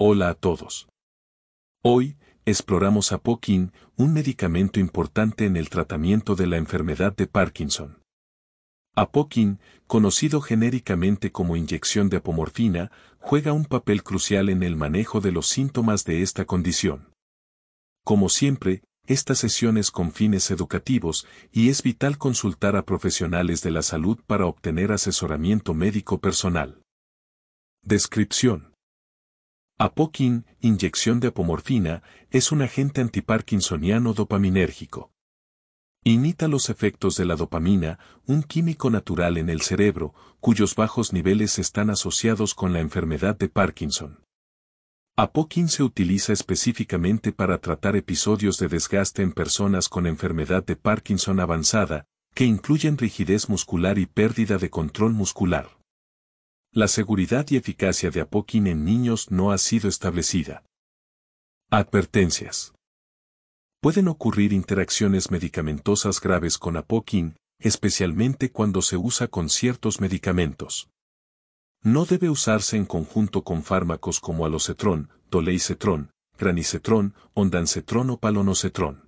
Hola a todos. Hoy, exploramos Apokin, un medicamento importante en el tratamiento de la enfermedad de Parkinson. Apokin, conocido genéricamente como inyección de apomorfina, juega un papel crucial en el manejo de los síntomas de esta condición. Como siempre, esta sesión es con fines educativos y es vital consultar a profesionales de la salud para obtener asesoramiento médico personal. Descripción Apokin, inyección de apomorfina, es un agente antiparkinsoniano dopaminérgico. Imita los efectos de la dopamina, un químico natural en el cerebro, cuyos bajos niveles están asociados con la enfermedad de Parkinson. Apokin se utiliza específicamente para tratar episodios de desgaste en personas con enfermedad de Parkinson avanzada, que incluyen rigidez muscular y pérdida de control muscular. La seguridad y eficacia de Apokin en niños no ha sido establecida. Advertencias. Pueden ocurrir interacciones medicamentosas graves con Apokin, especialmente cuando se usa con ciertos medicamentos. No debe usarse en conjunto con fármacos como alocetrón, doleicetrón, granicetrón, ondancetrón o palonocetrón.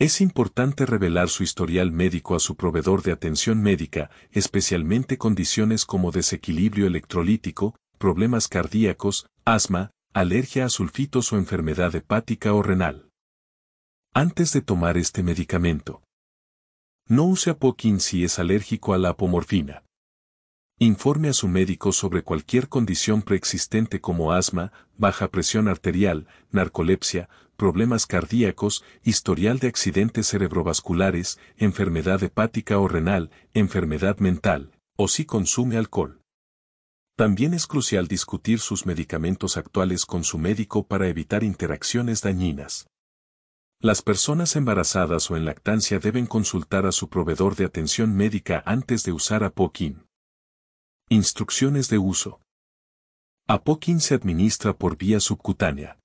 Es importante revelar su historial médico a su proveedor de atención médica, especialmente condiciones como desequilibrio electrolítico, problemas cardíacos, asma, alergia a sulfitos o enfermedad hepática o renal. Antes de tomar este medicamento, no use apokin si es alérgico a la apomorfina. Informe a su médico sobre cualquier condición preexistente como asma, baja presión arterial, narcolepsia, problemas cardíacos, historial de accidentes cerebrovasculares, enfermedad hepática o renal, enfermedad mental, o si consume alcohol. También es crucial discutir sus medicamentos actuales con su médico para evitar interacciones dañinas. Las personas embarazadas o en lactancia deben consultar a su proveedor de atención médica antes de usar Apokin. Instrucciones de uso. Apokin se administra por vía subcutánea.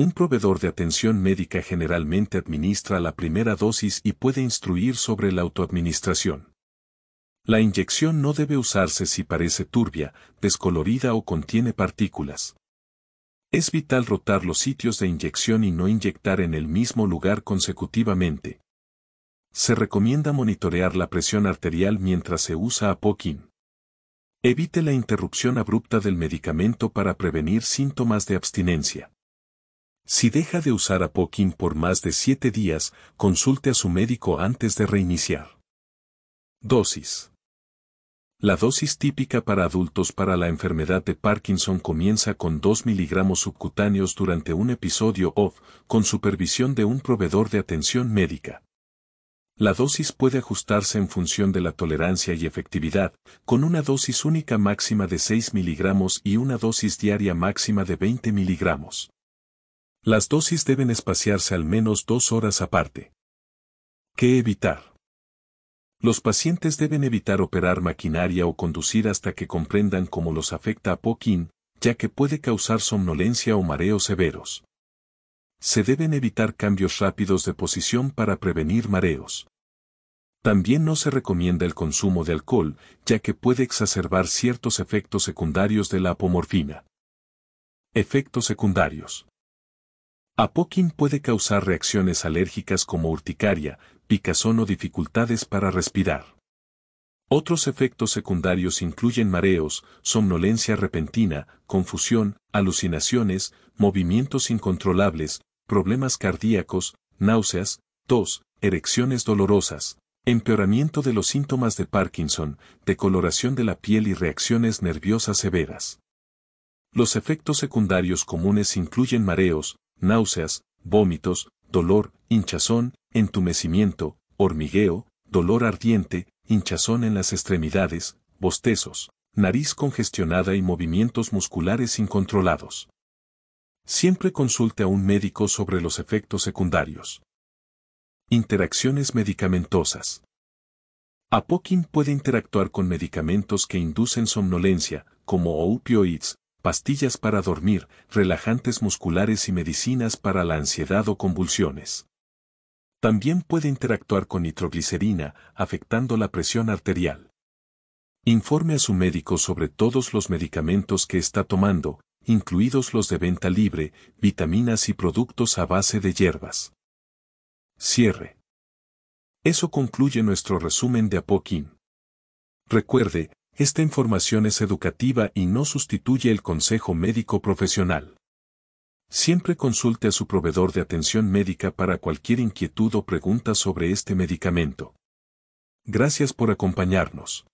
Un proveedor de atención médica generalmente administra la primera dosis y puede instruir sobre la autoadministración. La inyección no debe usarse si parece turbia, descolorida o contiene partículas. Es vital rotar los sitios de inyección y no inyectar en el mismo lugar consecutivamente. Se recomienda monitorear la presión arterial mientras se usa Apoquin. Evite la interrupción abrupta del medicamento para prevenir síntomas de abstinencia. Si deja de usar apokin por más de 7 días, consulte a su médico antes de reiniciar. Dosis. La dosis típica para adultos para la enfermedad de Parkinson comienza con 2 miligramos subcutáneos durante un episodio off, con supervisión de un proveedor de atención médica. La dosis puede ajustarse en función de la tolerancia y efectividad, con una dosis única máxima de 6 miligramos y una dosis diaria máxima de 20 miligramos. Las dosis deben espaciarse al menos dos horas aparte. ¿Qué evitar? Los pacientes deben evitar operar maquinaria o conducir hasta que comprendan cómo los afecta a Pokin, ya que puede causar somnolencia o mareos severos. Se deben evitar cambios rápidos de posición para prevenir mareos. También no se recomienda el consumo de alcohol, ya que puede exacerbar ciertos efectos secundarios de la apomorfina. Efectos secundarios. Apokin puede causar reacciones alérgicas como urticaria, picazón o dificultades para respirar. Otros efectos secundarios incluyen mareos, somnolencia repentina, confusión, alucinaciones, movimientos incontrolables, problemas cardíacos, náuseas, tos, erecciones dolorosas, empeoramiento de los síntomas de Parkinson, decoloración de la piel y reacciones nerviosas severas. Los efectos secundarios comunes incluyen mareos, náuseas, vómitos, dolor, hinchazón, entumecimiento, hormigueo, dolor ardiente, hinchazón en las extremidades, bostezos, nariz congestionada y movimientos musculares incontrolados. Siempre consulte a un médico sobre los efectos secundarios. Interacciones medicamentosas. Apokin puede interactuar con medicamentos que inducen somnolencia, como opioides, pastillas para dormir, relajantes musculares y medicinas para la ansiedad o convulsiones. También puede interactuar con nitroglicerina, afectando la presión arterial. Informe a su médico sobre todos los medicamentos que está tomando, incluidos los de venta libre, vitaminas y productos a base de hierbas. Cierre. Eso concluye nuestro resumen de Apokin. Recuerde, esta información es educativa y no sustituye el consejo médico profesional. Siempre consulte a su proveedor de atención médica para cualquier inquietud o pregunta sobre este medicamento. Gracias por acompañarnos.